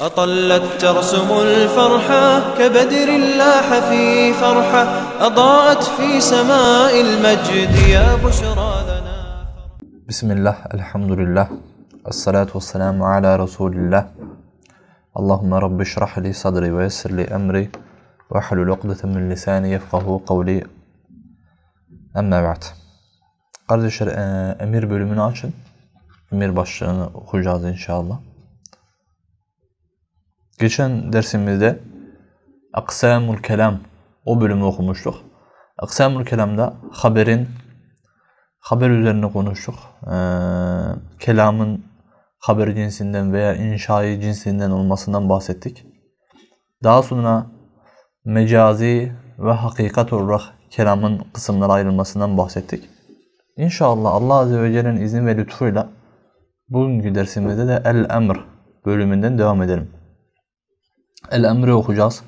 أطلت ترسم الفرحة كبدر لاح في فرحة أضاءت في سماء المجد يا بشرى لنا بسم الله الحمد لله الصلاة والسلام على رسول الله اللهم رب اشرح لي صدري ويسر لي أمري واحلل عقدة من لساني يفقه قولي Ama evet. Kardeşler e, emir bölümünü açın. Emir başlığını okuyacağız inşallah. Geçen dersimizde Aksamul Kelam o bölümü okumuştuk. Aksamul Kelam'da haberin haber üzerine konuştuk. Ee, kelamın haber cinsinden veya inşai cinsinden olmasından bahsettik. Daha sonra mecazi ve hakikat olarak kelamın kısımlara ayrılmasından bahsettik. İnşallah Allah Azze ve Celle'nin izni ve lütfuyla bugünkü dersimizde de El Emr bölümünden devam edelim. El Emri okuyacağız.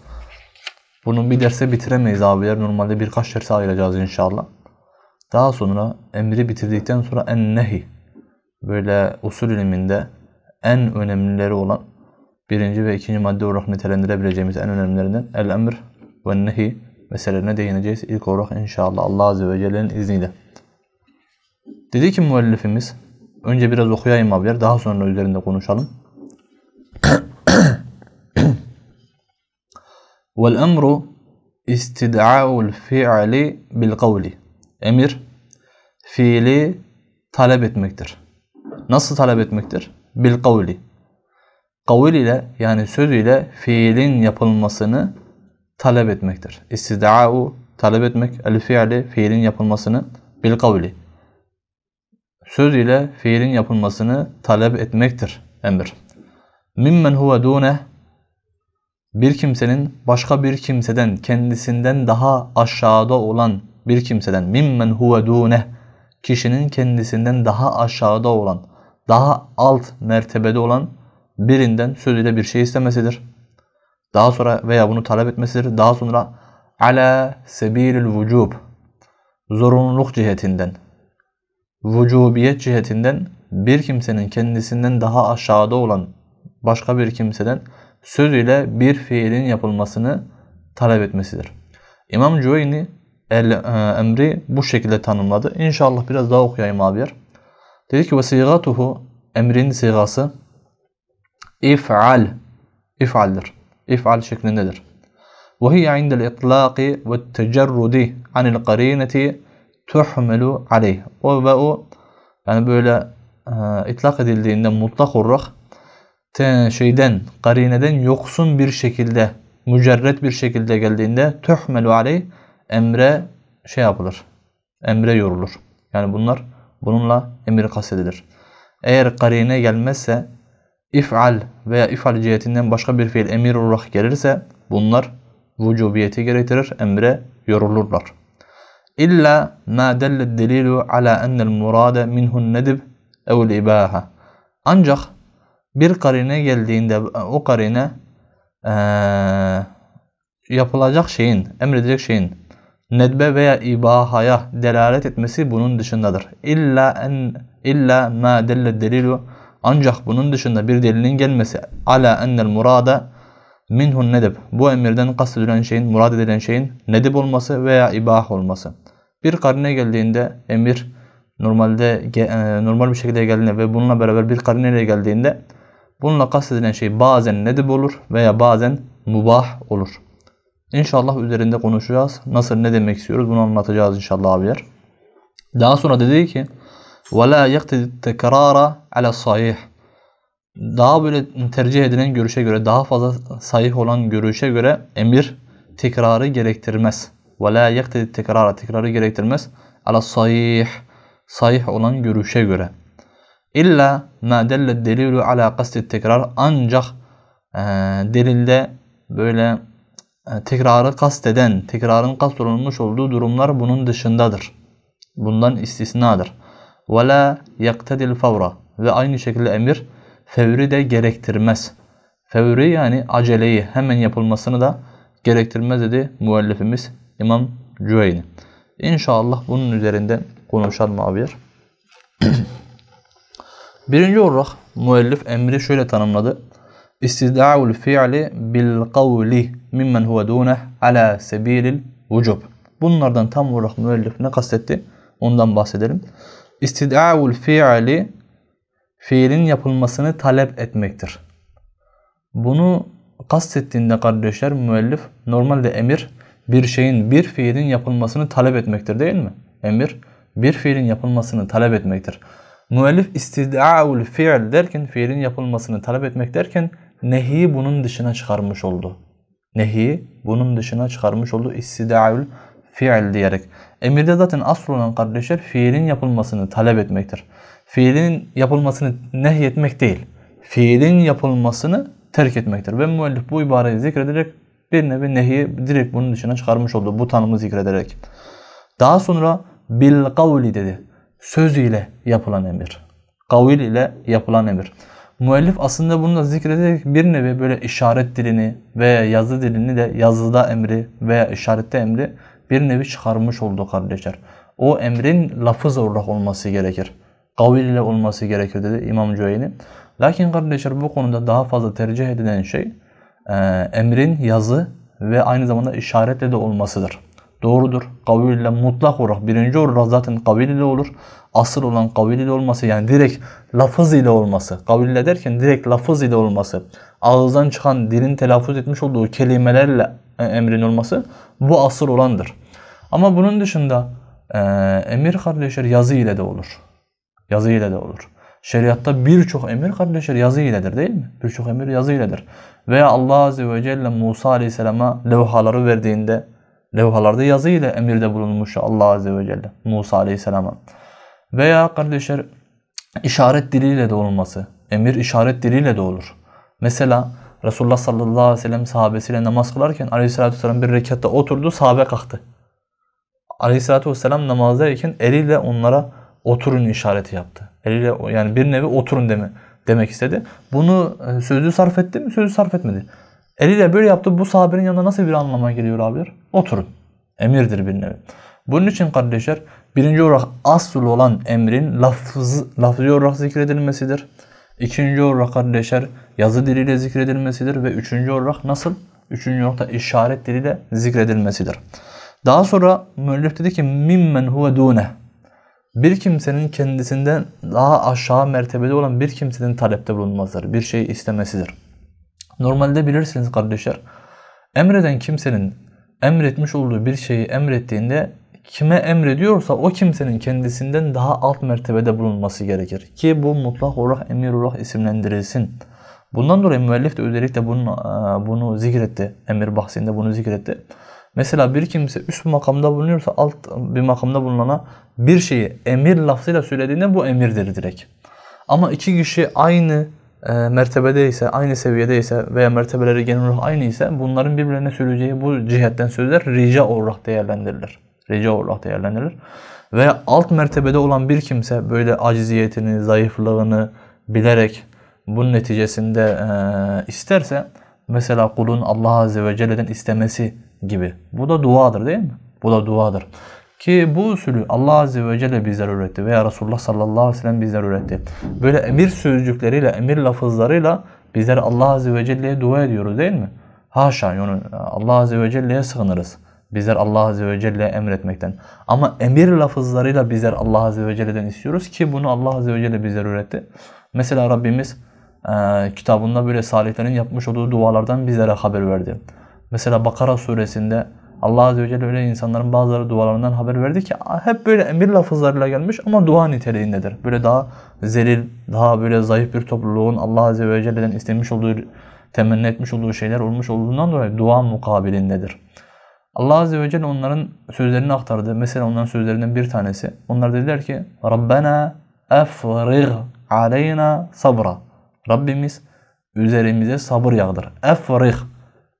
Bunun bir derse bitiremeyiz abiler. Normalde birkaç derse ayıracağız inşallah. Daha sonra emri bitirdikten sonra en nehi böyle usul iliminde en önemlileri olan birinci ve ikinci madde olarak nitelendirebileceğimiz en önemlilerinden el emr ve nehi meselelerine değineceğiz. ilk olarak inşallah Allah Azze ve Celle'nin izniyle. Dedi ki müellifimiz önce biraz okuyayım abiler daha sonra üzerinde konuşalım. Vel-emru istid'a'ul fi'li bil kavli. Emir fiili talep etmektir. Nasıl talep etmektir? Bil kavli. Kavil ile yani söz ile fiilin yapılmasını talep etmektir. İstida'u talep etmek. El fiili fiilin yapılmasını bil kavli. Söz ile fiilin yapılmasını talep etmektir emir. Mimmen huve dune bir kimsenin başka bir kimseden kendisinden daha aşağıda olan bir kimseden mimmen huve duneh kişinin kendisinden daha aşağıda olan daha alt mertebede olan birinden sözüyle bir şey istemesidir. Daha sonra veya bunu talep etmesidir. Daha sonra ala sebilül vücub zorunluluk cihetinden vücubiyet cihetinden bir kimsenin kendisinden daha aşağıda olan başka bir kimseden söz ile bir fiilin yapılmasını talep etmesidir. İmam Cüveyni el e, emri bu şekilde tanımladı. İnşallah biraz daha okuyayım abiler. Dedi ki ve emrin sigası if'al if'aldir. İf'al şeklindedir. Ve hiye indel itlaqi ve tecerrudi anil karineti tuhmelu aleyh. O ve o yani böyle e, itlak edildiğinde mutlak olarak te, şeyden, karineden yoksun bir şekilde, mücerret bir şekilde geldiğinde tuhmelu aleyh emre şey yapılır. Emre yorulur. Yani bunlar bununla emir kastedilir. Eğer karine gelmezse if'al veya if'al cihetinden başka bir fiil emir olarak gelirse bunlar vücubiyeti gerektirir. Emre yorulurlar. İlla ma dellet delilu ala ennel murade minhun nedib evl ibaha. Ancak bir karine geldiğinde o karine e, yapılacak şeyin, emredecek şeyin nedbe veya ibahaya delalet etmesi bunun dışındadır. İlla en illa ma delle delilu ancak bunun dışında bir delilin gelmesi ala ennel murada minhun nedib. Bu emirden kastedilen şeyin, murad edilen şeyin nedib olması veya ibah olması. Bir karine geldiğinde emir normalde e, normal bir şekilde geldiğinde ve bununla beraber bir karineyle geldiğinde Bununla kastedilen şey bazen nedip olur veya bazen mubah olur. İnşallah üzerinde konuşacağız. Nasıl ne demek istiyoruz bunu anlatacağız inşallah abiler. Daha sonra dedi ki وَلَا يَقْتَدِ التَّكَرَارَ عَلَى الصَّحِيحِ Daha böyle tercih edilen görüşe göre, daha fazla sahih olan görüşe göre emir tekrarı gerektirmez. وَلَا يَقْتَدِ tekrara Tekrarı gerektirmez. ala الصَّحِيحِ Sahih olan görüşe göre. İlla ma delle delilu ala kasti tekrar ancak e, delilde böyle e, tekrarı kasteden, tekrarın kastolunmuş olduğu durumlar bunun dışındadır. Bundan istisnadır. Ve la yaktedil favra ve aynı şekilde emir fevri de gerektirmez. Fevri yani aceleyi hemen yapılmasını da gerektirmez dedi müellifimiz İmam Cüveyni. İnşallah bunun üzerinde konuşalım abiler. Birinci olarak müellif emri şöyle tanımladı. İstida'ul fi'li bil kavli mimmen huve duneh ala sebilil vücub. Bunlardan tam olarak müellif ne kastetti? Ondan bahsedelim. İstida'ul fi'li fiilin yapılmasını talep etmektir. Bunu kastettiğinde kardeşler müellif normalde emir bir şeyin bir fiilin yapılmasını talep etmektir değil mi? Emir bir fiilin yapılmasını talep etmektir. Müellif istida'ul fiil derken fiilin yapılmasını talep etmek derken nehi bunun dışına çıkarmış oldu. Nehi bunun dışına çıkarmış oldu istida'ul fiil diyerek. Emirde zaten asıl olan kardeşler fiilin yapılmasını talep etmektir. Fiilin yapılmasını nehyetmek değil. Fiilin yapılmasını terk etmektir. Ve müellif bu ibareyi zikrederek bir nevi nehi direkt bunun dışına çıkarmış oldu. Bu tanımı zikrederek. Daha sonra bil kavli dedi söz ile yapılan emir. Kavil ile yapılan emir. Müellif aslında bunu da zikrederek bir nevi böyle işaret dilini veya yazı dilini de yazıda emri veya işarette emri bir nevi çıkarmış oldu kardeşler. O emrin lafız olarak olması gerekir. Kavil ile olması gerekir dedi İmam Cüveyni. Lakin kardeşler bu konuda daha fazla tercih edilen şey e, emrin yazı ve aynı zamanda işaretle de olmasıdır doğrudur. Kavil ile mutlak olarak birinci olur. zaten kavil ile olur. Asıl olan kavil ile olması yani direkt lafız ile olması. Kavil ile derken direkt lafız ile olması. Ağızdan çıkan dilin telaffuz etmiş olduğu kelimelerle e, emrin olması bu asıl olandır. Ama bunun dışında e, emir kardeşler yazı ile de olur. Yazı ile de olur. Şeriatta birçok emir kardeşler yazı iledir değil mi? Birçok emir yazı iledir. Veya Allah Azze ve Celle Musa Aleyhisselam'a levhaları verdiğinde levhalarda yazı ile emirde bulunmuş Allah Azze ve Celle Musa Aleyhisselam'a. Veya kardeşler işaret diliyle de olması. Emir işaret diliyle de olur. Mesela Resulullah sallallahu aleyhi ve sellem sahabesiyle namaz kılarken aleyhissalatü vesselam bir rekatta oturdu sahabe kalktı. Aleyhissalatü vesselam namazdayken eliyle onlara oturun işareti yaptı. Eliyle yani bir nevi oturun deme, demek istedi. Bunu e, sözü sarf etti mi? Sözü sarf etmedi. Eliyle böyle yaptı. Bu sahabenin yanında nasıl bir anlama geliyor abiler? Oturun. Emirdir bir nevi. Bunun için kardeşler birinci olarak asıl olan emrin lafız, lafzı olarak zikredilmesidir. İkinci olarak kardeşler yazı diliyle zikredilmesidir. Ve üçüncü olarak nasıl? Üçüncü olarak da işaret diliyle zikredilmesidir. Daha sonra müellif dedi ki mimmen huve dune. Bir kimsenin kendisinden daha aşağı mertebede olan bir kimsenin talepte bulunmazdır. Bir şey istemesidir. Normalde bilirsiniz kardeşler. Emreden kimsenin emretmiş olduğu bir şeyi emrettiğinde kime emrediyorsa o kimsenin kendisinden daha alt mertebede bulunması gerekir. Ki bu mutlak olarak emir olarak isimlendirilsin. Bundan dolayı müellif de özellikle bunu, e, bunu zikretti. Emir bahsinde bunu zikretti. Mesela bir kimse üst bir makamda bulunuyorsa alt bir makamda bulunana bir şeyi emir lafzıyla söylediğinde bu emirdir direkt. Ama iki kişi aynı e, mertebede ise, aynı seviyede ise veya mertebeleri genel olarak aynı ise bunların birbirlerine söyleyeceği bu cihetten sözler rica olarak değerlendirilir. Rica olarak değerlendirilir. Ve alt mertebede olan bir kimse böyle aciziyetini, zayıflığını bilerek bunun neticesinde e, isterse mesela kulun Allah Azze ve Celle'den istemesi gibi. Bu da duadır değil mi? Bu da duadır. Ki bu usulü Allah Azze ve Celle bizler öğretti veya Resulullah sallallahu aleyhi ve sellem bizler öğretti. Böyle emir sözcükleriyle, emir lafızlarıyla bizler Allah Azze ve Celle'ye dua ediyoruz değil mi? Haşa, yani Allah Azze ve Celle'ye sığınırız. Bizler Allah Azze ve Celle'ye emretmekten. Ama emir lafızlarıyla bizler Allah Azze ve Celle'den istiyoruz ki bunu Allah Azze ve Celle bizler öğretti. Mesela Rabbimiz e, kitabında böyle salihlerin yapmış olduğu dualardan bizlere haber verdi. Mesela Bakara suresinde Allah Azze ve Celle öyle insanların bazıları dualarından haber verdi ki hep böyle emir lafızlarıyla gelmiş ama dua niteliğindedir. Böyle daha zelil, daha böyle zayıf bir topluluğun Allah Azze ve Celle'den istemiş olduğu, temenni etmiş olduğu şeyler olmuş olduğundan dolayı dua mukabilindedir. Allah Azze ve Celle onların sözlerini aktardı. Mesela onların sözlerinden bir tanesi. Onlar dediler ki Rabbena efrig aleyna sabra. Rabbimiz üzerimize sabır yağdır. Efrig.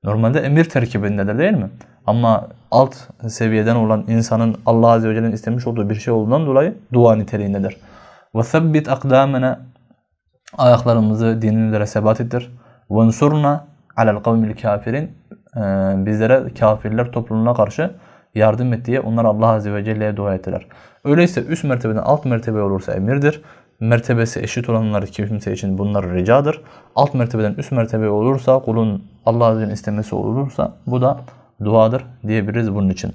Normalde emir terkibindedir değil mi? Ama alt seviyeden olan insanın Allah Azze ve Celle'nin istemiş olduğu bir şey olduğundan dolayı dua niteliğindedir. وَثَبِّتْ اَقْدَامَنَا Ayaklarımızı dinlilere sebat ettir. وَنْصُرْنَا عَلَى الْقَوْمِ الْكَافِرِينَ ee, Bizlere kafirler topluluğuna karşı yardım et diye onlar Allah Azze ve Celle'ye dua ettiler. Öyleyse üst mertebeden alt mertebe olursa emirdir mertebesi eşit olanlar kimse için bunlar ricadır. Alt mertebeden üst mertebe olursa kulun Allah'ın istemesi olursa bu da duadır diyebiliriz bunun için.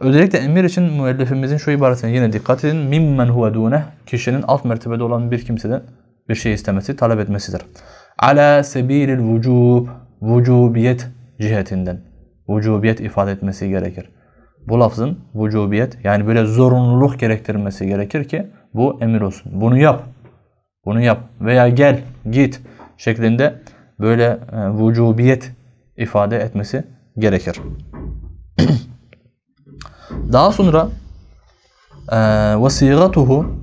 Özellikle emir için müellifimizin şu ibaresine yine dikkat edin. Mimmen huve dune kişinin alt mertebede olan bir kimseden bir şey istemesi, talep etmesidir. Ala sebilil vücub, vücubiyet cihetinden. Vücubiyet ifade etmesi gerekir. Bu lafzın vücubiyet yani böyle zorunluluk gerektirmesi gerekir ki bu emir olsun. Bunu yap. Bunu yap. Veya gel, git şeklinde böyle e, vücubiyet ifade etmesi gerekir. Daha sonra e, vasigatuhu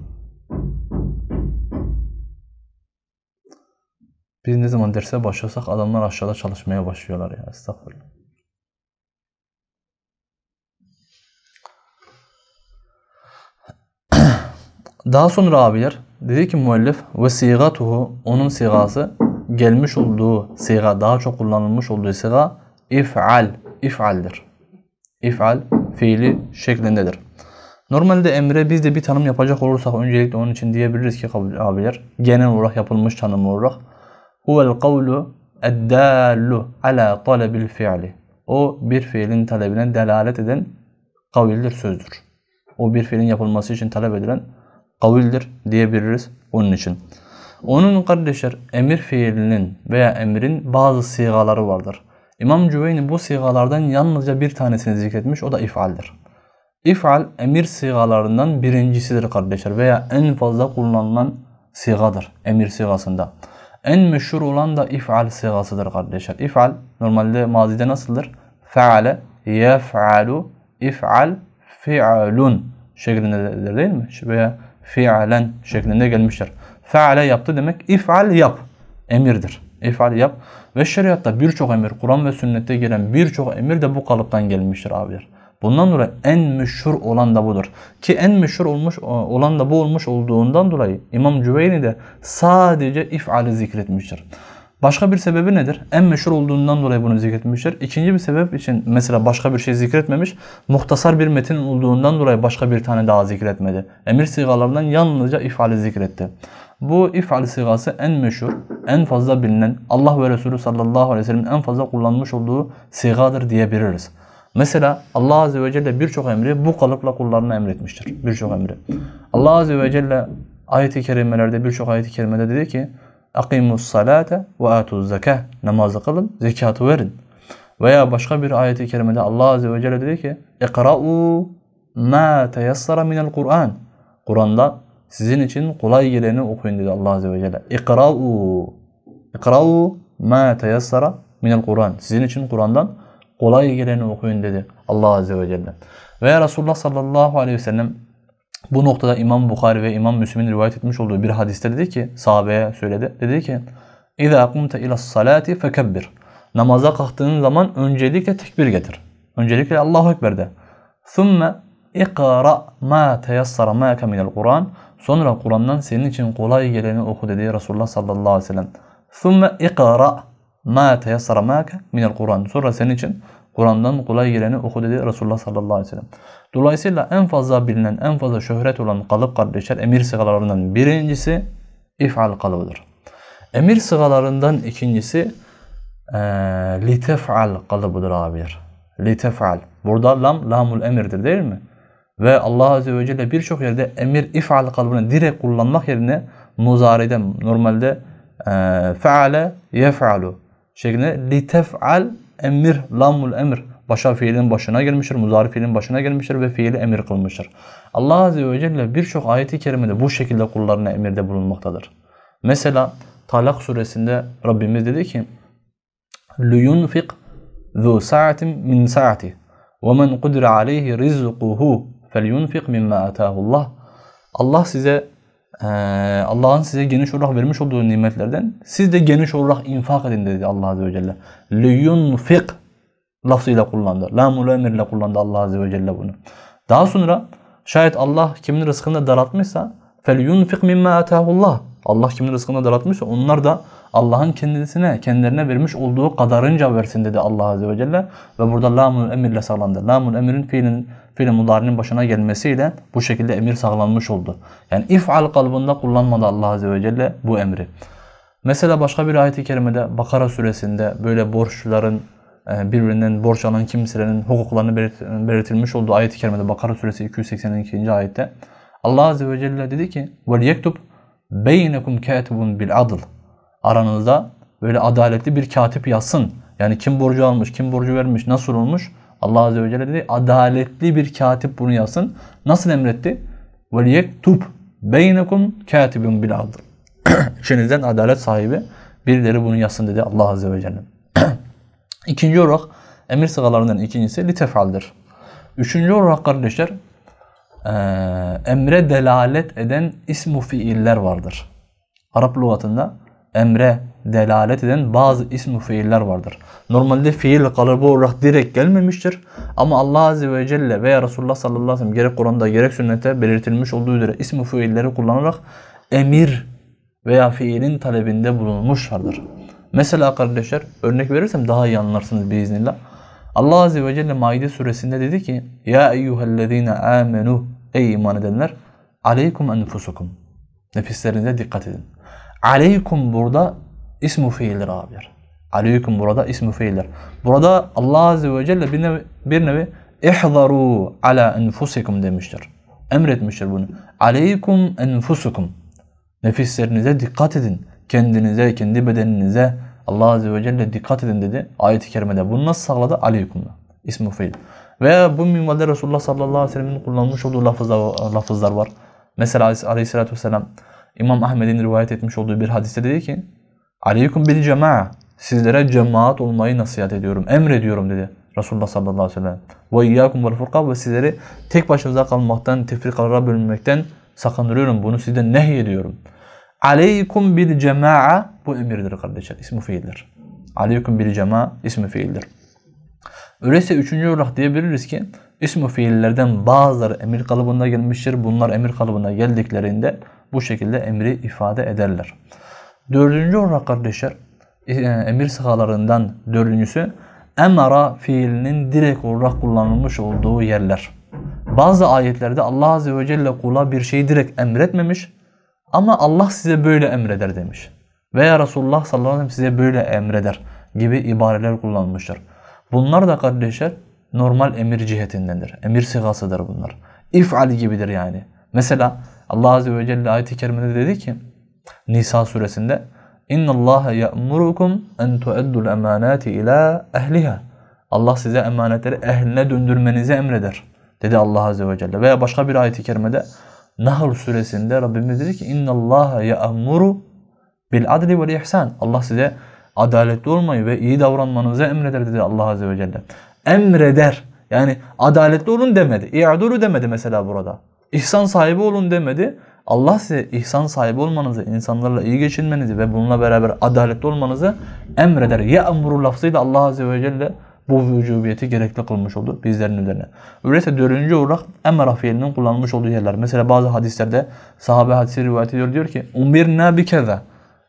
biz ne zaman derse başlasak adamlar aşağıda çalışmaya başlıyorlar ya. Estağfurullah. Daha sonra abiler dedi ki müellif ve sigatuhu onun sigası gelmiş olduğu siga daha çok kullanılmış olduğu siga if'al if'aldir. İf'al fiili şeklindedir. Normalde emre biz de bir tanım yapacak olursak öncelikle onun için diyebiliriz ki abiler genel olarak yapılmış tanım olarak huvel kavlu eddallu ala talebil fiili. O bir fiilin talebine delalet eden kavildir, sözdür. O bir fiilin yapılması için talep edilen kavildir diyebiliriz onun için. Onun kardeşler emir fiilinin veya emrin bazı sigaları vardır. İmam Cüveyni bu sigalardan yalnızca bir tanesini zikretmiş o da ifaldir. İfal emir sigalarından birincisidir kardeşler veya en fazla kullanılan sigadır emir sigasında. En meşhur olan da ifal sigasıdır kardeşler. İfal normalde mazide nasıldır? Feale, yef'alu, ifal, fi'alun şeklinde değil mi? Veya fiilen şeklinde gelmiştir. Feale yaptı demek ifal yap emirdir. İfal yap ve şeriatta birçok emir Kur'an ve sünnette gelen birçok emir de bu kalıptan gelmiştir abiler. Bundan dolayı en meşhur olan da budur. Ki en meşhur olmuş e, olan da bu olmuş olduğundan dolayı İmam Cüveyni de sadece ifali zikretmiştir. Başka bir sebebi nedir? En meşhur olduğundan dolayı bunu zikretmişler. İkinci bir sebep için mesela başka bir şey zikretmemiş. Muhtasar bir metin olduğundan dolayı başka bir tane daha zikretmedi. Emir sigalarından yalnızca ifali zikretti. Bu if'al sigası en meşhur, en fazla bilinen, Allah ve Resulü sallallahu aleyhi ve sellem'in en fazla kullanmış olduğu sigadır diyebiliriz. Mesela Allah azze ve celle birçok emri bu kalıpla kullarına emretmiştir. Birçok emri. Allah azze ve celle ayet-i kerimelerde birçok ayet-i kerimede dedi ki Akimus salate ve atuz zeka. Namazı kılın, zekatı verin. Veya başka bir ayeti kerimede Allah Azze ve Celle dedi ki İkra'u ma teyassara minel Kur'an. Kur'an'da sizin için kolay geleni okuyun dedi Allah Azze ve Celle. İkra'u İkra'u ma teyassara minel Kur'an. Sizin için Kur'an'dan kolay geleni okuyun dedi Allah Azze ve Celle. Veya Resulullah sallallahu aleyhi ve sellem bu noktada İmam Bukhari ve İmam Müslim'in rivayet etmiş olduğu bir hadiste dedi ki, sahabeye söyledi, dedi ki اِذَا قُمْتَ اِلَى الصَّلَاةِ فَكَبِّرْ Namaza kalktığın zaman öncelikle tekbir getir. Öncelikle Allahu Ekber de. ثُمَّ اِقْرَ مَا تَيَسَّرَ مَاكَ مِنَ الْقُرَانِ Sonra Kur'an'dan senin için kolay geleni oku dedi Resulullah sallallahu aleyhi ve sellem. ثُمَّ اِقْرَ ma teyassara mâke minel Kur'an. Sonra senin için Kur'an'dan kolay geleni oku dedi Resulullah sallallahu aleyhi ve sellem. Dolayısıyla en fazla bilinen, en fazla şöhret olan kalıp kardeşler emir sigalarından birincisi if'al kalıbıdır. Emir sigalarından ikincisi e, litef'al kalıbıdır abiler. Litef'al. Burada lam, lamul emirdir değil mi? Ve Allah Azze ve Celle birçok yerde emir if'al kalıbını direkt kullanmak yerine muzaride normalde e, feale yef'alu şeklinde litef'al emir lamul emir başa fiilin başına gelmiştir, muzari fiilin başına gelmiştir ve fiili emir kılmıştır. Allah Azze ve Celle birçok ayeti kerimede bu şekilde kullarına emirde bulunmaktadır. Mesela Talak suresinde Rabbimiz dedi ki لِيُنْفِقْ ذُو سَعَةٍ مِنْ سَعَةِ وَمَنْ قُدْرَ عَلَيْهِ رِزْقُهُ فَلْيُنْفِقْ مِمَّا أَتَاهُ اللّٰهِ Allah size ee, Allah'ın size geniş olarak vermiş olduğu nimetlerden siz de geniş olarak infak edin dedi Allah Azze ve Celle. لِيُنْفِقْ lafzıyla kullandı. Lamul emirle kullandı Allah Azze ve Celle bunu. Daha sonra şayet Allah kimin rızkını daratmışsa, daraltmışsa فَلْيُنْفِقْ مِمَّا اَتَاهُ Allah kimin rızkını daratmışsa, onlar da Allah'ın kendisine, kendilerine vermiş olduğu kadarınca versin dedi Allah Azze ve Celle. Ve burada lamun emirle sağlandı. Lamun emirin fiilin, fiil mudarinin başına gelmesiyle bu şekilde emir sağlanmış oldu. Yani if'al kalbında kullanmadı Allah Azze ve Celle bu emri. Mesela başka bir ayet-i kerimede Bakara suresinde böyle borçluların e, birbirinden borç alan kimselerin hukuklarını belirtilmiş olduğu ayet-i kerimede Bakara suresi 282. ayette Allah Azze ve Celle dedi ki وَلْيَكْتُبْ بَيْنَكُمْ كَاتِبٌ بِالْعَدْلِ aranızda böyle adaletli bir katip yazsın. Yani kim borcu almış, kim borcu vermiş, nasıl olmuş? Allah Azze ve Celle dedi adaletli bir katip bunu yazsın. Nasıl emretti? وَلْيَكْتُبْ بَيْنَكُمْ كَاتِبٌ بِالْعَدْلِ İçinizden adalet sahibi birileri bunu yazsın dedi Allah Azze ve Celle. İkinci olarak emir sıralarından ikincisi litefaldir. Üçüncü olarak kardeşler emre delalet eden ismu fiiller vardır. Arap lügatında emre delalet eden bazı ismi fiiller vardır. Normalde fiil kalıbı olarak direkt gelmemiştir. Ama Allah Azze ve Celle veya Resulullah sallallahu aleyhi ve sellem gerek Kur'an'da gerek sünnete belirtilmiş olduğu üzere ismi fiilleri kullanarak emir veya fiilin talebinde bulunmuşlardır. Mesela kardeşler örnek verirsem daha iyi anlarsınız biiznillah. Allah Azze ve Celle Maide suresinde dedi ki Ya eyyühellezine amenu Ey iman edenler aleykum enfusukum Nefislerinize dikkat edin. Aleykum burada ismu fiildir abiler. Aleykum burada ismu fiildir. Burada Allah Azze ve Celle bir nevi, bir nevi ihzaru ala enfusikum demiştir. Emretmiştir bunu. Aleykum enfusukum. Nefislerinize dikkat edin. Kendinize, kendi bedeninize Allah Azze ve Celle dikkat edin dedi ayet-i kerimede. Bunu nasıl sağladı? Aleykum'la. İsmu fiil. Veya bu minvalde Resulullah sallallahu aleyhi ve sellem'in kullanmış olduğu lafızlar, lafızlar var. Mesela aleyhissalatü vesselam İmam Ahmed'in rivayet etmiş olduğu bir hadiste dedi ki Aleykum bil cema'a sizlere cemaat olmayı nasihat ediyorum, emrediyorum dedi. Resulullah sallallahu aleyhi ve sellem. Ve iyyakum vel furqa ve sizleri tek başınıza kalmaktan, tefrikalara bölünmekten sakındırıyorum. Bunu sizden ediyorum. Aleykum bil cema'a bu emirdir kardeşler. İsmi fiildir. Aleykum bil cema'a ismi fiildir. Öyleyse üçüncü olarak diyebiliriz ki İsmu fiillerden bazıları emir kalıbına gelmiştir. Bunlar emir kalıbına geldiklerinde bu şekilde emri ifade ederler. Dördüncü olarak kardeşler e, emir sıhalarından dördüncüsü emara fiilinin direkt olarak kullanılmış olduğu yerler. Bazı ayetlerde Allah Azze ve Celle kula bir şeyi direkt emretmemiş ama Allah size böyle emreder demiş. Veya Resulullah sallallahu aleyhi ve sellem size böyle emreder gibi ibareler kullanmışlar. Bunlar da kardeşler normal emir cihetindendir. Emir sigasıdır bunlar. İf'al gibidir yani. Mesela Allah Azze ve Celle ayet-i kerimede dedi ki Nisa suresinde اِنَّ Allah يَأْمُرُكُمْ اَنْ تُعَدُّ الْاَمَانَاتِ ila اَهْلِهَا Allah size emanetleri ehline döndürmenizi emreder. Dedi Allah Azze ve Celle. Veya başka bir ayet-i kerimede Nahl suresinde Rabbimiz dedi ki Allah اِنَّ bil adli بِالْعَدْلِ ihsan. Allah size adaletli olmayı ve iyi davranmanızı emreder dedi Allah Azze ve Celle emreder. Yani adaletli olun demedi. İadulu demedi mesela burada. İhsan sahibi olun demedi. Allah size ihsan sahibi olmanızı, insanlarla iyi geçinmenizi ve bununla beraber adaletli olmanızı emreder. Ya emru lafzıyla Allah Azze ve Celle bu vücubiyeti gerekli kılmış oldu bizlerin üzerine. Öyleyse dördüncü olarak emra fiilinin kullanılmış olduğu yerler. Mesela bazı hadislerde sahabe hadisi rivayet ediyor diyor ki umirna bikeza.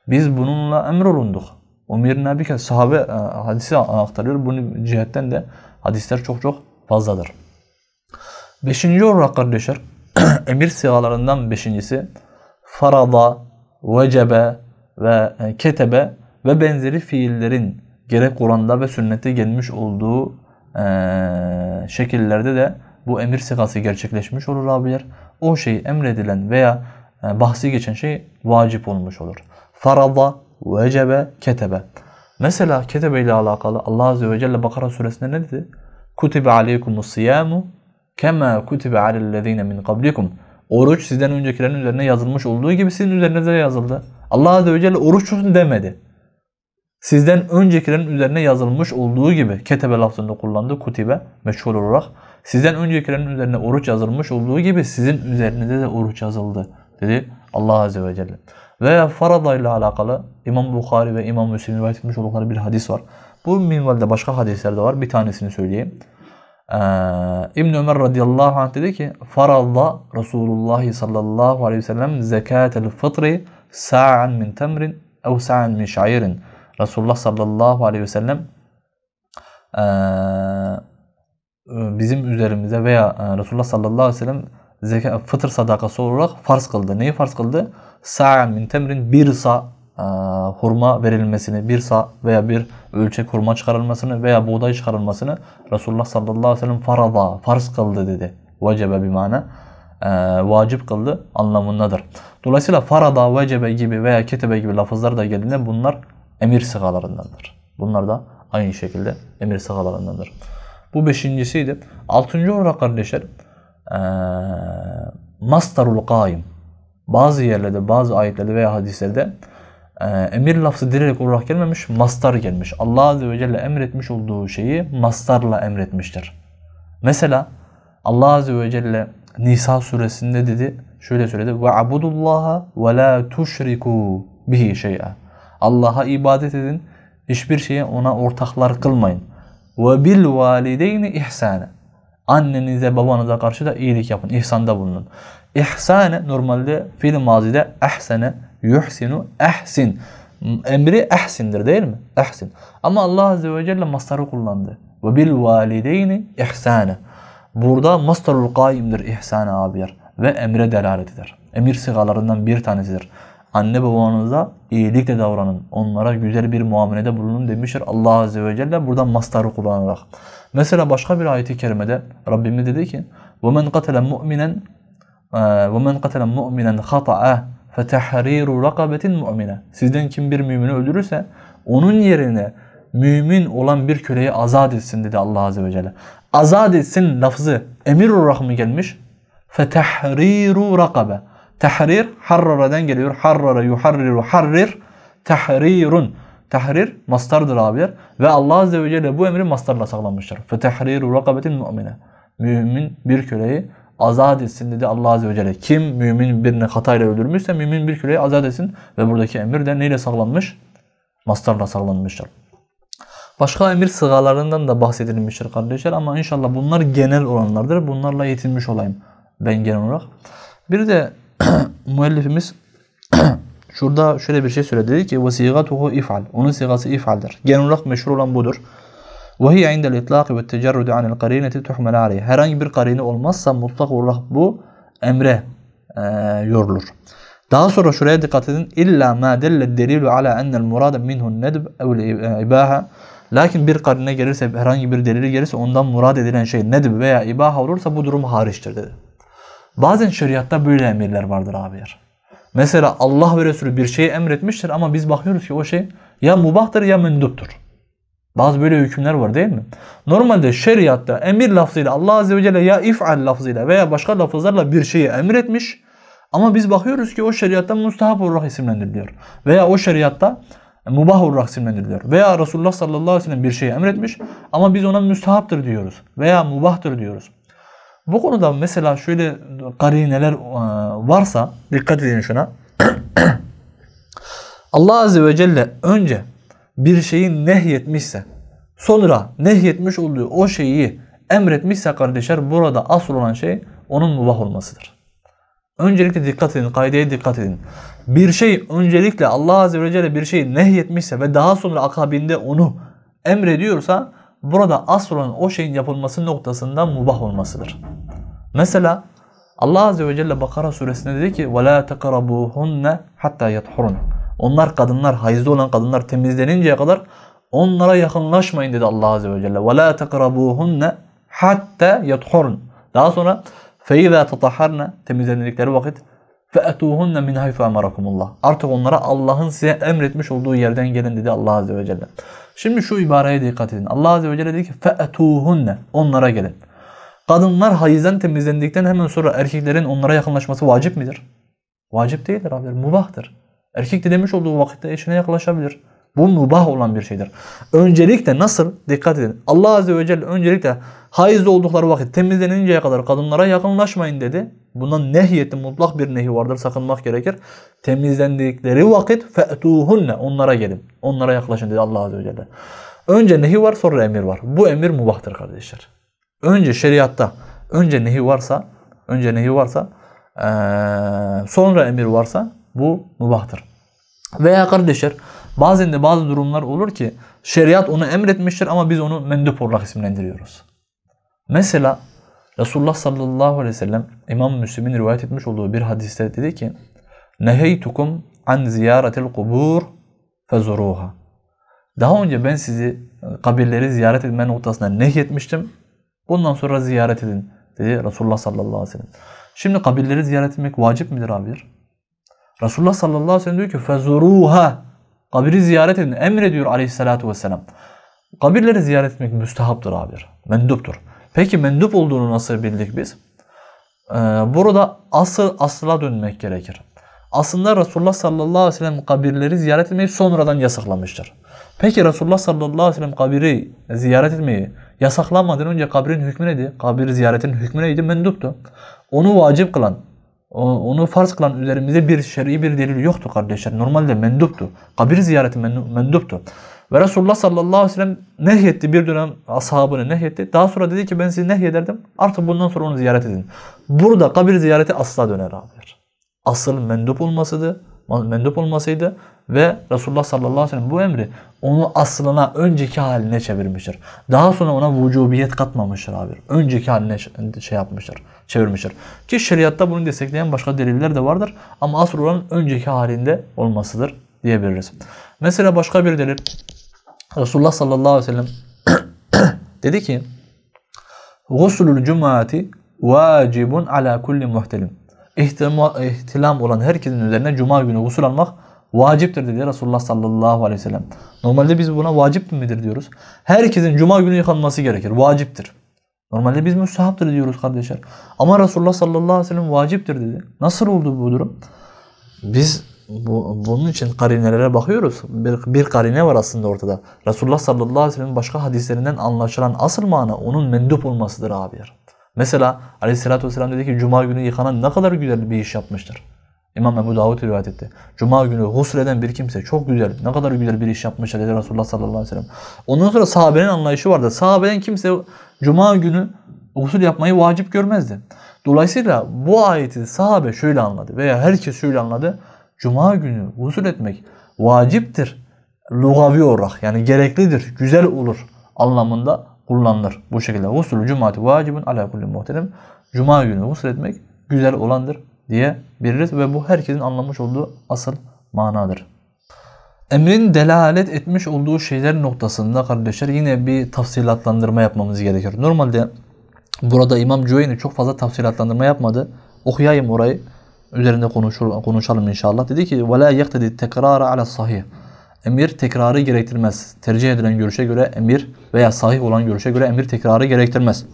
Biz bununla emrolunduk. Umirna bikeza. Sahabe e, hadisi aktarıyor. Bunu cihetten de hadisler çok çok fazladır. Beşinci olarak kardeşler emir sigalarından beşincisi farada, vecebe ve e, ketebe ve benzeri fiillerin gerek Kur'an'da ve sünnette gelmiş olduğu e, şekillerde de bu emir sigası gerçekleşmiş olur abiler. O şey emredilen veya e, bahsi geçen şey vacip olmuş olur. Farada, vecebe, ketebe. Mesela ketebe ile alakalı Allah Azze ve Celle Bakara suresinde ne dedi? Kutibe aleykumus siyamu kema kutibe alellezine min kablikum. Oruç sizden öncekilerin üzerine yazılmış olduğu gibi sizin üzerine de yazıldı. Allah Azze ve Celle oruç tutun demedi. Sizden öncekilerin üzerine yazılmış olduğu gibi ketebe lafzında kullandığı kutibe meşhur olarak sizden öncekilerin üzerine oruç yazılmış olduğu gibi sizin üzerinize de oruç yazıldı dedi Allah Azze ve Celle. Veya farada ile alakalı İmam Bukhari ve İmam Müslim'in rivayet etmiş oldukları bir hadis var. Bu minvalde başka hadisler de var. Bir tanesini söyleyeyim. Ee, ibn Ömer radıyallahu anh dedi ki Faralla Resulullah sallallahu aleyhi ve sellem zekatel fıtri sa'an min temrin ev sa'an min şairin. Resulullah sallallahu aleyhi ve sellem ee, bizim üzerimize veya e, Resulullah sallallahu aleyhi ve sellem zeka, fıtır sadakası olarak farz kıldı. Neyi farz kıldı? sa'an min temrin bir sa e, hurma verilmesini, bir sa veya bir ölçek hurma çıkarılmasını veya buğday çıkarılmasını Resulullah sallallahu aleyhi ve sellem farada, farz kıldı dedi. Vecebe bir mana. E, vacip kıldı anlamındadır. Dolayısıyla farada, vecebe gibi veya ketebe gibi lafızlar da geldiğinde bunlar emir sigalarındandır. Bunlar da aynı şekilde emir sigalarındandır. Bu beşincisiydi. Altıncı olarak kardeşler ee, mastarul kaim bazı yerlerde, bazı ayetlerde veya hadislerde e, emir lafzı direkt olarak gelmemiş, mastar gelmiş. Allah Azze ve Celle emretmiş olduğu şeyi mastarla emretmiştir. Mesela Allah Azze ve Celle Nisa suresinde dedi, şöyle söyledi. Ve abudullaha ve la tuşriku bihi şey'a. Allah'a ibadet edin. Hiçbir şeye ona ortaklar kılmayın. Ve bil valideyni ihsana. Annenize babanıza karşı da iyilik yapın. ihsanda bulunun. İhsane normalde fiil mazide ehsene, yuhsinu, ehsin. Emri ehsindir değil mi? Ehsin. Ama Allah Azze ve Celle mastarı kullandı. Ve bil valideyni ihsane. Burada mastarul kaimdir ihsane abiler. Ve emre delalet eder. Emir sigalarından bir tanesidir. Anne babanıza iyilikle davranın. Onlara güzel bir muamelede bulunun demiştir Allah Azze ve Celle. Buradan mastarı kullanarak. Mesela başka bir ayeti kerimede Rabbimiz dedi ki وَمَنْ قَتَلَ مُؤْمِنًا ee, وَمَنْ قَتَلَ مُؤْمِنًا خَطَعَهُ فَتَحْرِيرُ رَقَبَةٍ مُؤْمِنَ Sizden kim bir mümini öldürürse onun yerine mümin olan bir köleyi azat etsin dedi Allah Azze ve Celle. Azat etsin lafzı emirur rahmi gelmiş. فَتَحْرِيرُ رَقَبَ Tahrir harrara'dan geliyor. Harrara yuharriru harrir. Tahrirun. Tahrir mastardır abiler. Ve Allah Azze ve Celle bu emri mastarla sağlamıştır. فَتَحْرِيرُ رَقَبَةٍ مُؤْمِنَ Mümin bir köleyi azat etsin dedi Allah Azze ve Celle. Kim mümin birini hatayla öldürmüşse mümin bir küreyi azat etsin. Ve buradaki emir de neyle sağlanmış? Mastarla sağlanmıştır. Başka emir sıgalarından da bahsedilmiştir kardeşler ama inşallah bunlar genel olanlardır. Bunlarla yetinmiş olayım ben genel olarak. Bir de müellifimiz şurada şöyle bir şey söyledi. Dedi ki وَسِيغَتُهُ ifal. Onun sigası ifaldir. Genel olarak meşhur olan budur. وَهِيَ عِنْدَ الْاِطْلَاقِ وَالتَّجَرُّدِ عَنِ الْقَرِينَةِ تُحْمَلَ عَلَيْهِ Herhangi bir karine olmazsa mutlak olarak bu emre e, yorulur. Daha sonra şuraya dikkat edin. İlla ma delle delilu ala ennel murade minhun nedb evl ibaha. Lakin bir karine gelirse, herhangi bir delili gelirse ondan murad edilen şey nedb veya ibaha olursa bu durum hariçtir dedi. Bazen şeriatta böyle emirler vardır abiler. Mesela Allah ve Resulü bir şeyi emretmiştir ama biz bakıyoruz ki o şey ya mubahtır ya münduptur. Bazı böyle hükümler var değil mi? Normalde şeriatta emir lafzıyla Allah Azze ve Celle ya if'al lafzıyla veya başka lafızlarla bir şeyi emretmiş. Ama biz bakıyoruz ki o şeriatta mustahap olarak isimlendiriliyor. Veya o şeriatta mubah olarak isimlendiriliyor. Veya Resulullah sallallahu aleyhi ve sellem bir şeyi emretmiş ama biz ona müstahaptır diyoruz. Veya mubahtır diyoruz. Bu konuda mesela şöyle karineler e, varsa dikkat edin şuna. Allah Azze ve Celle önce bir şeyi nehyetmişse sonra nehyetmiş olduğu o şeyi emretmişse kardeşler burada asıl olan şey onun mubah olmasıdır. Öncelikle dikkat edin, kaideye dikkat edin. Bir şey öncelikle Allah Azze ve Celle bir şeyi nehyetmişse ve daha sonra akabinde onu emrediyorsa burada asıl olan o şeyin yapılması noktasında mubah olmasıdır. Mesela Allah Azze ve Celle Bakara suresinde dedi ki وَلَا تَقَرَبُوهُنَّ حَتَّى يَطْحُرُنَ onlar kadınlar, hayızlı olan kadınlar temizleninceye kadar onlara yakınlaşmayın dedi Allah Azze ve Celle. وَلَا تَقْرَبُوهُنَّ hatta yathurn. Daha sonra feiza tataharna temizlendikleri vakit fe'tuhunna min haythu amarakumullah. Artık onlara Allah'ın size emretmiş olduğu yerden gelin dedi Allah azze ve celle. Şimdi şu ibareye dikkat edin. Allah azze ve celle dedi ki fe'tuhunna onlara gelin. Kadınlar hayızdan temizlendikten hemen sonra erkeklerin onlara yakınlaşması vacip midir? Vacip değildir abiler, mubahtır. Erkek de demiş olduğu vakitte eşine yaklaşabilir. Bu mübah olan bir şeydir. Öncelikle nasıl? Dikkat edin. Allah Azze ve Celle öncelikle haizde oldukları vakit temizleninceye kadar kadınlara yakınlaşmayın dedi. Bundan nehyetti mutlak bir nehi vardır. Sakınmak gerekir. Temizlendikleri vakit fe'tuhunne onlara gelin. Onlara yaklaşın dedi Allah Azze ve Celle. Önce nehi var sonra emir var. Bu emir mubahtır kardeşler. Önce şeriatta önce nehi varsa önce nehi varsa ee, sonra emir varsa bu mubahtır. Veya kardeşler bazen de bazı durumlar olur ki şeriat onu emretmiştir ama biz onu mendup olarak isimlendiriyoruz. Mesela Resulullah sallallahu aleyhi ve sellem İmam Müslim'in rivayet etmiş olduğu bir hadiste dedi ki Neheytukum an ziyaretil kubur fezuruha. Daha önce ben sizi kabirleri ziyaret etme noktasında nehyetmiştim. Bundan sonra ziyaret edin dedi Resulullah sallallahu aleyhi ve sellem. Şimdi kabirleri ziyaret etmek vacip midir abi? Resulullah sallallahu aleyhi ve sellem diyor ki fezuruha kabiri ziyaret edin emrediyor aleyhissalatu vesselam. Kabirleri ziyaret etmek müstehaptır abiler. Menduptur. Peki mendup olduğunu nasıl bildik biz? Ee, burada asıl asla dönmek gerekir. Aslında Resulullah sallallahu aleyhi ve sellem kabirleri ziyaret etmeyi sonradan yasaklamıştır. Peki Resulullah sallallahu aleyhi ve sellem kabiri ziyaret etmeyi yasaklamadan önce kabrin hükmü neydi? Kabir ziyaretin hükmü neydi? Menduptu. Onu vacip kılan, onu farz kılan üzerimizde bir şer'i bir delil yoktu kardeşler. Normalde menduptu. Kabir ziyareti menduptu. Ve Resulullah sallallahu aleyhi ve sellem nehyetti bir dönem ashabını nehyetti. Daha sonra dedi ki ben sizi nehyederdim. Artık bundan sonra onu ziyaret edin. Burada kabir ziyareti asla döner abiler. Asıl mendup olmasıdır mendup olmasıydı ve Resulullah sallallahu aleyhi ve sellem bu emri onu aslına önceki haline çevirmiştir. Daha sonra ona vücubiyet katmamıştır abi. Önceki haline şey yapmıştır, çevirmiştir. Ki şeriatta bunu destekleyen başka deliller de vardır ama asıl olan önceki halinde olmasıdır diyebiliriz. Mesela başka bir delil Resulullah sallallahu aleyhi ve sellem dedi ki Guslul cumati vacibun ala kulli muhtelim ihtilam olan herkesin üzerine cuma günü gusül almak vaciptir dedi Resulullah sallallahu aleyhi ve sellem. Normalde biz buna vacip midir diyoruz. Herkesin cuma günü yıkanması gerekir. Vaciptir. Normalde biz müstehaptır diyoruz kardeşler. Ama Resulullah sallallahu aleyhi ve sellem vaciptir dedi. Nasıl oldu bu durum? Biz bu, bunun için karinelere bakıyoruz. Bir, bir karine var aslında ortada. Resulullah sallallahu aleyhi ve sellem başka hadislerinden anlaşılan asıl mana onun mendup olmasıdır abiler. Mesela aleyhissalatü vesselam dedi ki cuma günü yıkanan ne kadar güzel bir iş yapmıştır. İmam Ebu Davud rivayet etti. Cuma günü husul eden bir kimse çok güzel, ne kadar güzel bir iş yapmıştır dedi Resulullah sallallahu aleyhi ve sellem. Ondan sonra sahabenin anlayışı vardı. Sahabeden kimse cuma günü husul yapmayı vacip görmezdi. Dolayısıyla bu ayeti sahabe şöyle anladı veya herkes şöyle anladı. Cuma günü husul etmek vaciptir. Lugavi olarak yani gereklidir, güzel olur anlamında kullanılır. Bu şekilde usulü cumati vacibun ala kulli muhterem. Cuma günü usul etmek güzel olandır diye biliriz ve bu herkesin anlamış olduğu asıl manadır. Emrin delalet etmiş olduğu şeyler noktasında kardeşler yine bir tafsilatlandırma yapmamız gerekiyor Normalde burada İmam Cüveyni çok fazla tafsilatlandırma yapmadı. Okuyayım orayı. Üzerinde konuşur, konuşalım inşallah. Dedi ki وَلَا يَقْتَدِ tekrara عَلَى sahih emir tekrarı gerektirmez. Tercih edilen görüşe göre emir veya sahih olan görüşe göre emir tekrarı gerektirmez.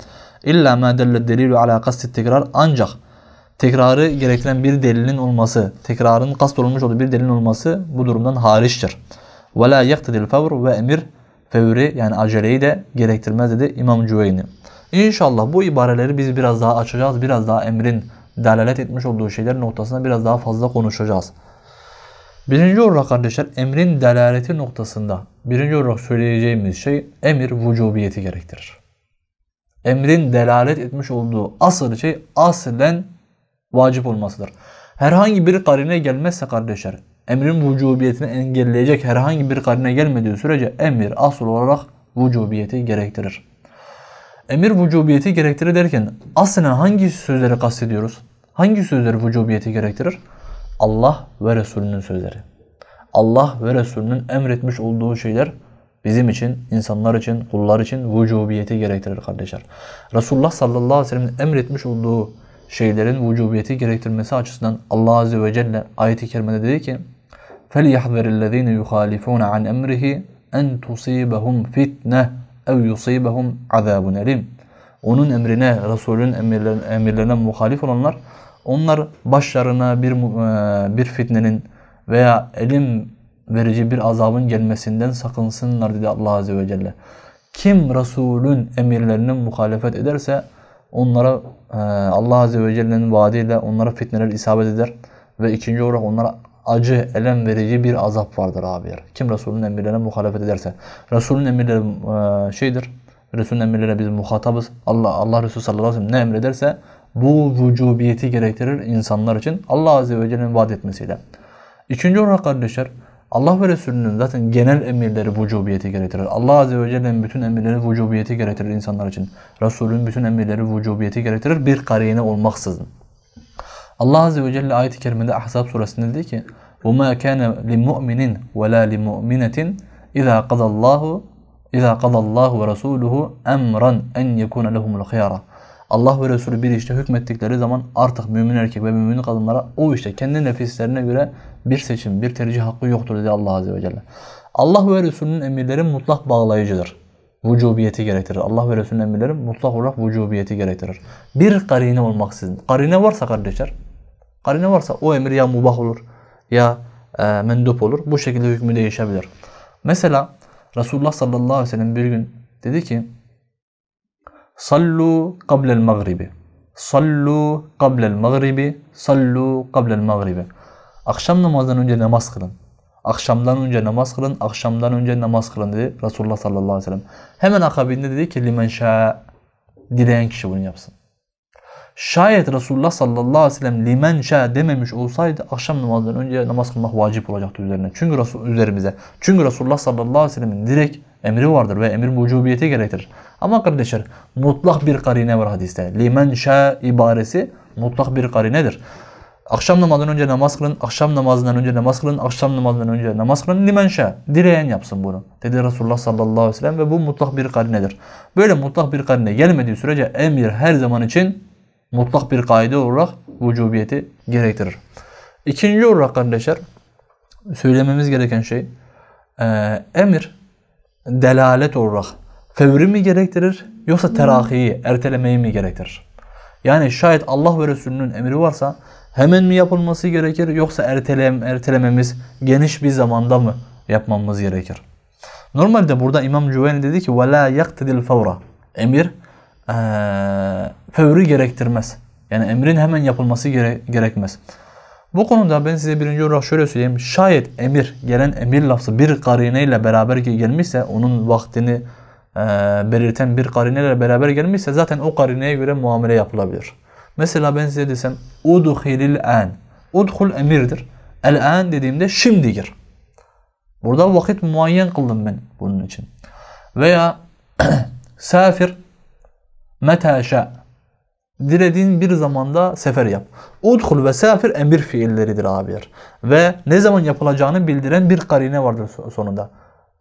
İlla ma delle delilu ala kasti tekrar ancak tekrarı gerektiren bir delilin olması, tekrarın kast olmuş olduğu bir delilin olması bu durumdan hariçtir. Ve la yaktedil fevr ve emir fevri yani aceleyi de gerektirmez dedi İmam Cüveyni. İnşallah bu ibareleri biz biraz daha açacağız. Biraz daha emrin delalet etmiş olduğu şeyler noktasına biraz daha fazla konuşacağız. Birinci olarak kardeşler emrin delaleti noktasında birinci olarak söyleyeceğimiz şey emir vücubiyeti gerektirir. Emrin delalet etmiş olduğu asıl şey aslen vacip olmasıdır. Herhangi bir karine gelmezse kardeşler emrin vücubiyetini engelleyecek herhangi bir karine gelmediği sürece emir asıl olarak vücubiyeti gerektirir. Emir vücubiyeti gerektirir derken aslında hangi sözleri kastediyoruz? Hangi sözleri vücubiyeti gerektirir? Allah ve Resulünün sözleri. Allah ve Resulünün emretmiş olduğu şeyler bizim için, insanlar için, kullar için vücubiyeti gerektirir kardeşler. Resulullah sallallahu aleyhi ve sellem'in emretmiş olduğu şeylerin vücubiyeti gerektirmesi açısından Allah azze ve celle ayeti kerimede dedi ki: فَلْيَحْذَرِ الَّذ۪ينَ يُخَالِفُونَ عَنْ اَمْرِهِ اَنْ تُصِيبَهُمْ فِتْنَةً اَوْ يُصِيبَهُمْ عَذَابٌ اَلِيمٌ onun emrine, Resulün emirlerine, emirlerine muhalif olanlar onlar başlarına bir e, bir fitnenin veya elim verici bir azabın gelmesinden sakınsınlar dedi Allah Azze ve Celle. Kim Resul'ün emirlerinin muhalefet ederse onlara e, Allah Azze ve Celle'nin vaadiyle onlara fitneler isabet eder. Ve ikinci olarak onlara acı, elem verici bir azap vardır abiler. Kim Resul'ün emirlerine muhalefet ederse. Resul'ün emirleri e, şeydir. Resul'ün emirlerine biz muhatabız. Allah, Allah Resulü sallallahu aleyhi ve sellem ne emrederse bu vücubiyeti gerektirir insanlar için Allah Azze ve Celle'nin vaat etmesiyle. İkinci olarak kardeşler Allah ve Resulünün zaten genel emirleri vücubiyeti gerektirir. Allah Azze ve Celle'nin bütün emirleri vücubiyeti gerektirir insanlar için. Resulün bütün emirleri vücubiyeti gerektirir bir kariyene olmaksızın. Allah Azze ve Celle ayet-i kerimede Ahzab suresinde dedi ki وَمَا كَانَ لِمُؤْمِنٍ وَلَا لِمُؤْمِنَةٍ اِذَا قَضَ اللّٰهُ اِذَا قَضَ اللّٰهُ وَرَسُولُهُ اَمْرًا اَنْ يَكُونَ لَهُمُ الْخِيَارَةِ Allah ve Resulü bir işte hükmettikleri zaman artık mümin erkek ve mümin kadınlara o işte kendi nefislerine göre bir seçim, bir tercih hakkı yoktur dedi Allah Azze ve Celle. Allah ve Resulünün emirleri mutlak bağlayıcıdır. Vücubiyeti gerektirir. Allah ve Resulünün emirleri mutlak olarak vücubiyeti gerektirir. Bir karine olmaksızın. Karine varsa kardeşler, karine varsa o emir ya mubah olur ya e, mendup olur. Bu şekilde hükmü değişebilir. Mesela Resulullah sallallahu aleyhi ve sellem bir gün dedi ki Sallu kablel magribi. Sallu kablel magribi. Sallu kablel magribi. Akşam namazdan önce namaz kılın. Akşamdan önce namaz kılın. Akşamdan önce namaz kılın dedi Resulullah sallallahu aleyhi ve sellem. Hemen akabinde dedi ki limen şa dileyen kişi bunu yapsın. Şayet Resulullah sallallahu aleyhi ve sellem limen şa dememiş olsaydı akşam namazdan önce namaz kılmak vacip olacaktı üzerine. Çünkü Resul, üzerimize. Çünkü Resulullah sallallahu aleyhi ve sellemin direkt emri vardır ve emir vücubiyeti gerektirir. Ama kardeşler mutlak bir karine var hadiste. Limen şa ibaresi mutlak bir karinedir. Akşam namazından önce namaz kılın, akşam namazından önce namaz kılın, akşam namazından önce namaz kılın. Limen şa, dileyen yapsın bunu. Dedi Resulullah sallallahu aleyhi ve sellem ve bu mutlak bir karinedir. Böyle mutlak bir karine gelmediği sürece emir her zaman için mutlak bir kaide olarak vücubiyeti gerektirir. İkinci olarak kardeşler söylememiz gereken şey e, emir delalet olarak fevri mi gerektirir yoksa terahiyi, ertelemeyi mi gerektirir? Yani şayet Allah ve Resulünün emri varsa hemen mi yapılması gerekir yoksa ertelem, ertelememiz geniş bir zamanda mı yapmamız gerekir? Normalde burada İmam Cüveyni dedi ki وَلَا يَقْتَدِ الْفَوْرَ Emir ee, fevri gerektirmez. Yani emrin hemen yapılması gere gerekmez. Bu konuda ben size birinci olarak şöyle söyleyeyim. Şayet emir, gelen emir lafzı bir karine ile beraber gelmişse onun vaktini e, belirten bir karine ile beraber gelmişse zaten o karineye göre muamele yapılabilir. Mesela ben size desem udhilil an. Udhul emirdir. El an dediğimde şimdi gir. Burada vakit muayyen kıldım ben bunun için. Veya safir metaşa dilediğin bir zamanda sefer yap. Udhul ve sefir emir fiilleridir abiler. Ve ne zaman yapılacağını bildiren bir karine vardır sonunda.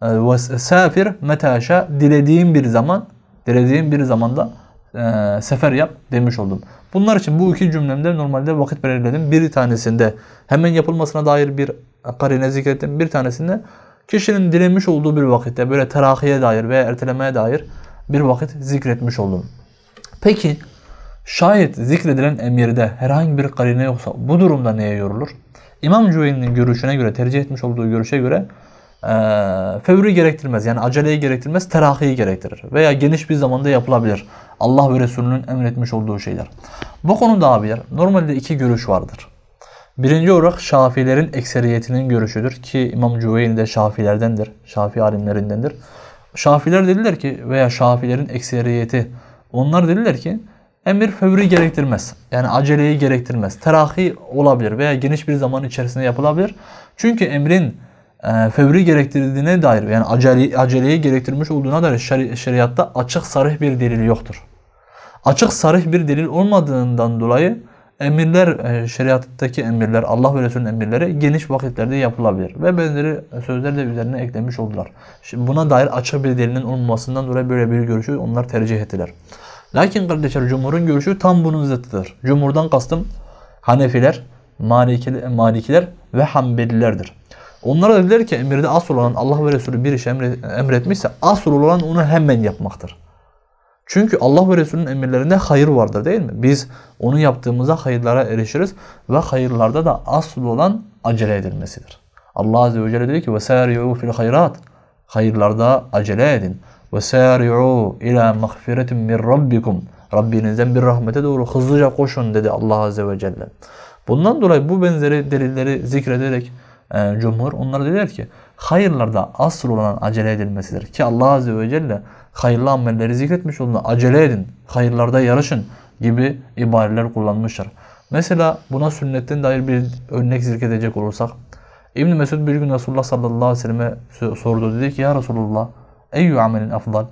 Ee, ve sefir metaşa dilediğin bir zaman, dilediğin bir zamanda e, sefer yap demiş oldum. Bunlar için bu iki cümlemde normalde vakit belirledim. Bir tanesinde hemen yapılmasına dair bir karine zikrettim. Bir tanesinde kişinin dilemiş olduğu bir vakitte böyle terahiye dair veya ertelemeye dair bir vakit zikretmiş oldum. Peki Şayet zikredilen emirde herhangi bir karine yoksa bu durumda neye yorulur? İmam Cüveyni'nin görüşüne göre, tercih etmiş olduğu görüşe göre e, fevri gerektirmez. Yani aceleyi gerektirmez, terahiyi gerektirir. Veya geniş bir zamanda yapılabilir. Allah ve Resulünün emretmiş olduğu şeyler. Bu konuda abiler normalde iki görüş vardır. Birinci olarak Şafilerin ekseriyetinin görüşüdür ki İmam Cüveyni de Şafilerdendir. Şafi alimlerindendir. Şafiler dediler ki veya Şafilerin ekseriyeti onlar dediler ki emir fevri gerektirmez. Yani aceleyi gerektirmez. Terahi olabilir veya geniş bir zaman içerisinde yapılabilir. Çünkü emrin e, fevri gerektirdiğine dair yani acele, aceleyi gerektirmiş olduğuna dair şeri, şeriatta açık sarih bir delil yoktur. Açık sarih bir delil olmadığından dolayı emirler, e, şeriattaki emirler, Allah ve Resulünün emirleri geniş vakitlerde yapılabilir. Ve benzeri sözler de üzerine eklemiş oldular. Şimdi buna dair açık bir delilin olmamasından dolayı böyle bir görüşü onlar tercih ettiler. Lakin kardeşler Cumhur'un görüşü tam bunun zıttıdır. Cumhur'dan kastım Hanefiler, Malikiler ve Hanbelilerdir. Onlara dediler ki emirde asıl olan Allah ve Resulü bir iş emretmişse asıl olan onu hemen yapmaktır. Çünkü Allah ve Resulünün emirlerinde hayır vardır değil mi? Biz onu yaptığımızda hayırlara erişiriz ve hayırlarda da asıl olan acele edilmesidir. Allah Azze ve Celle diyor ki وَسَارِيُوا فِي الْخَيْرَاتِ Hayırlarda acele edin. وَسَارِعُوا ila مَغْفِرَةٍ مِنْ رَبِّكُمْ Rabbinizden bir rahmete doğru hızlıca koşun dedi Allah Azze ve Celle. Bundan dolayı bu benzeri delilleri zikrederek e, Cumhur onlara dediler ki hayırlarda asıl olan acele edilmesidir. Ki Allah Azze ve Celle hayırlı amelleri zikretmiş olduğunda acele edin, hayırlarda yarışın gibi ibareler kullanmışlar. Mesela buna sünnetten dair bir örnek zikredecek olursak İbn Mesud bir gün Resulullah sallallahu aleyhi ve selleme sordu dedi ki ya Resulullah Eyyü amelin afdal?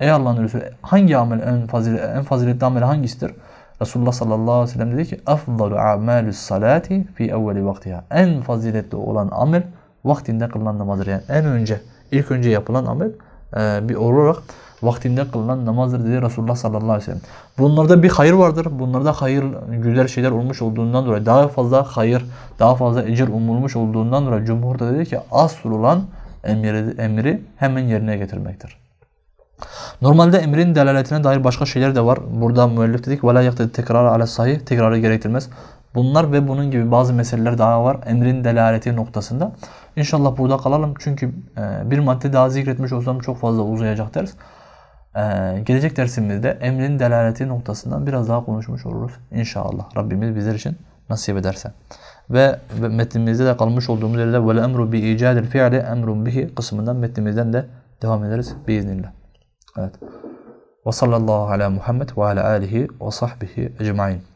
Ey Allah'ın Resulü hangi amel en, fazil, en faziletli amel hangisidir? Resulullah sallallahu aleyhi ve sellem dedi ki Efdalu amelü salati fi evveli vaktiha. En faziletli olan amel vaktinde kılınan namazdır. Yani en önce, ilk önce yapılan amel e, bir olarak vaktinde kılınan namazdır dedi Resulullah sallallahu aleyhi ve sellem. Bunlarda bir hayır vardır. Bunlarda hayır, güzel şeyler olmuş olduğundan dolayı daha fazla hayır, daha fazla ecir umulmuş olduğundan dolayı Cumhur da dedi ki asıl olan emri, emri hemen yerine getirmektir. Normalde emrin delaletine dair başka şeyler de var. Burada müellif dedik وَلَا يَقْتَدِ tekrar عَلَى sahih Tekrarı gerektirmez. Bunlar ve bunun gibi bazı meseleler daha var emrin delaleti noktasında. İnşallah burada kalalım çünkü e, bir madde daha zikretmiş olsam çok fazla uzayacak ders. E, gelecek dersimizde emrin delaleti noktasından biraz daha konuşmuş oluruz. İnşallah Rabbimiz bizler için nasip ederse ve metnimizde de kalmış olduğumuz yerde vel emru bi icadil fi'li emrun bihi kısmından metnimizden de devam ederiz biiznillah. Evet. Ve sallallahu ala Muhammed ve ala alihi ve sahbihi ecmain.